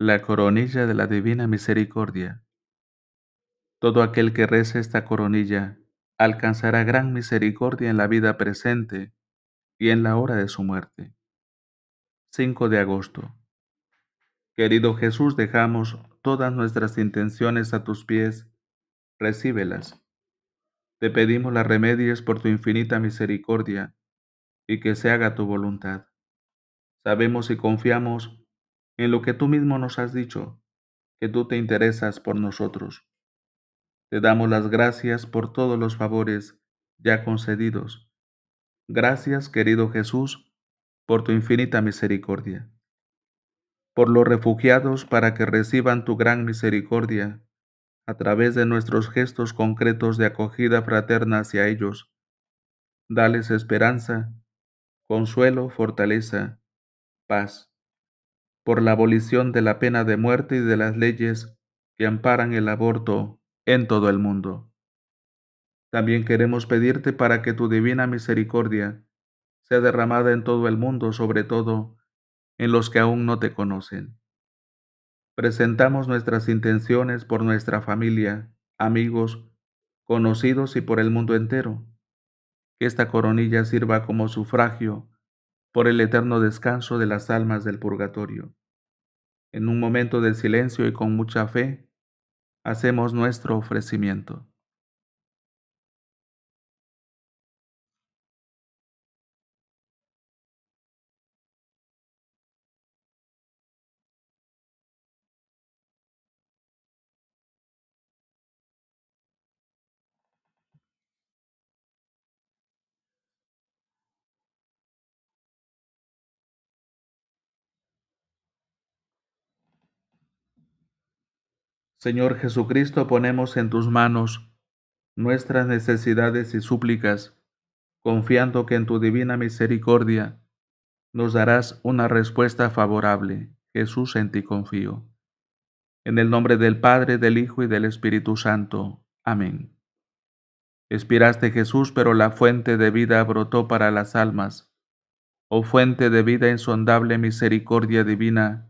la coronilla de la divina misericordia. Todo aquel que reza esta coronilla alcanzará gran misericordia en la vida presente y en la hora de su muerte. 5 de agosto. Querido Jesús, dejamos todas nuestras intenciones a tus pies, recíbelas. Te pedimos las remedies por tu infinita misericordia y que se haga tu voluntad. Sabemos y confiamos en lo que tú mismo nos has dicho, que tú te interesas por nosotros. Te damos las gracias por todos los favores ya concedidos. Gracias, querido Jesús, por tu infinita misericordia. Por los refugiados para que reciban tu gran misericordia a través de nuestros gestos concretos de acogida fraterna hacia ellos. Dales esperanza, consuelo, fortaleza, paz por la abolición de la pena de muerte y de las leyes que amparan el aborto en todo el mundo. También queremos pedirte para que tu divina misericordia sea derramada en todo el mundo, sobre todo en los que aún no te conocen. Presentamos nuestras intenciones por nuestra familia, amigos, conocidos y por el mundo entero. Que esta coronilla sirva como sufragio por el eterno descanso de las almas del purgatorio. En un momento de silencio y con mucha fe, hacemos nuestro ofrecimiento. Señor Jesucristo, ponemos en tus manos nuestras necesidades y súplicas, confiando que en tu divina misericordia nos darás una respuesta favorable. Jesús, en ti confío. En el nombre del Padre, del Hijo y del Espíritu Santo. Amén. Espiraste, Jesús, pero la fuente de vida brotó para las almas. Oh fuente de vida insondable, misericordia divina,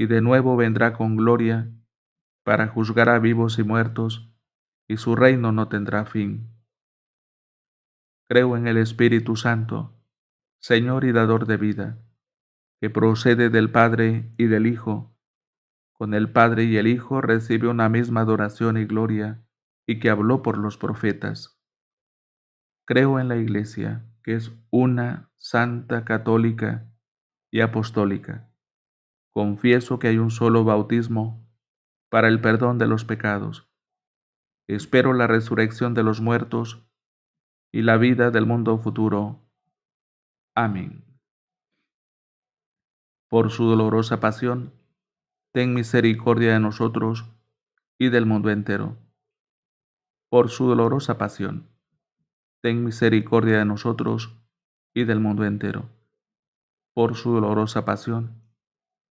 y de nuevo vendrá con gloria para juzgar a vivos y muertos, y su reino no tendrá fin. Creo en el Espíritu Santo, Señor y dador de vida, que procede del Padre y del Hijo. Con el Padre y el Hijo recibe una misma adoración y gloria, y que habló por los profetas. Creo en la Iglesia, que es una, santa, católica y apostólica confieso que hay un solo bautismo para el perdón de los pecados. Espero la resurrección de los muertos y la vida del mundo futuro. Amén. Por su dolorosa pasión, ten misericordia de nosotros y del mundo entero. Por su dolorosa pasión, ten misericordia de nosotros y del mundo entero. Por su dolorosa pasión,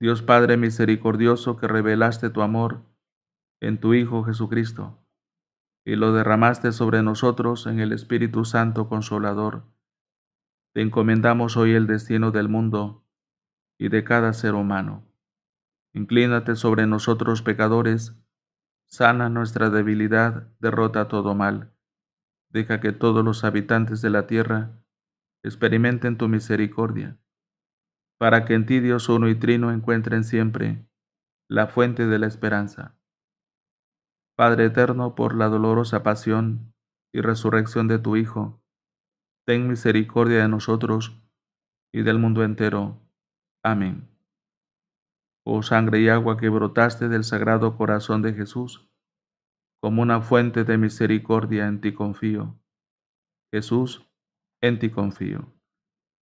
Dios Padre misericordioso que revelaste tu amor en tu Hijo Jesucristo y lo derramaste sobre nosotros en el Espíritu Santo Consolador, te encomendamos hoy el destino del mundo y de cada ser humano. Inclínate sobre nosotros pecadores, sana nuestra debilidad, derrota todo mal. Deja que todos los habitantes de la tierra experimenten tu misericordia para que en ti Dios uno y trino encuentren siempre la fuente de la esperanza. Padre eterno, por la dolorosa pasión y resurrección de tu Hijo, ten misericordia de nosotros y del mundo entero. Amén. Oh sangre y agua que brotaste del sagrado corazón de Jesús, como una fuente de misericordia en ti confío. Jesús, en ti confío.